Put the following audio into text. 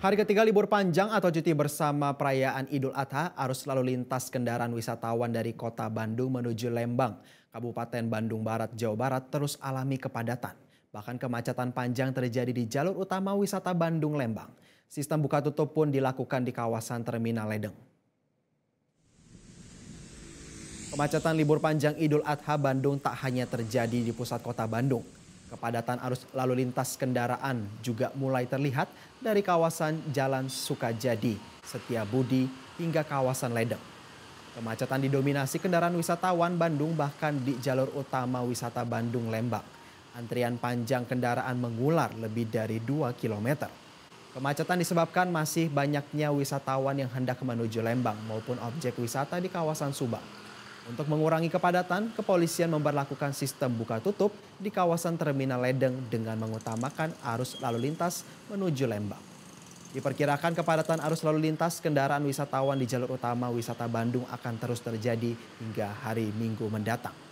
Hari ketiga libur panjang atau cuti bersama perayaan Idul Adha, arus lalu lintas kendaraan wisatawan dari kota Bandung menuju Lembang, Kabupaten Bandung Barat, Jawa Barat terus alami kepadatan. Bahkan kemacetan panjang terjadi di jalur utama wisata Bandung Lembang. Sistem buka tutup pun dilakukan di kawasan Terminal Ledeng. Kemacetan libur panjang Idul Adha Bandung tak hanya terjadi di pusat kota Bandung. Kepadatan arus lalu lintas kendaraan juga mulai terlihat dari kawasan Jalan Sukajadi, Setiabudi hingga kawasan Ledeng. Kemacetan didominasi kendaraan wisatawan Bandung bahkan di jalur utama wisata Bandung Lembang. Antrian panjang kendaraan mengular lebih dari 2 km. Kemacetan disebabkan masih banyaknya wisatawan yang hendak menuju Lembang maupun objek wisata di kawasan Subang. Untuk mengurangi kepadatan, kepolisian memperlakukan sistem buka tutup di kawasan Terminal Ledeng dengan mengutamakan arus lalu lintas menuju Lembang. Diperkirakan kepadatan arus lalu lintas kendaraan wisatawan di jalur utama wisata Bandung akan terus terjadi hingga hari Minggu mendatang.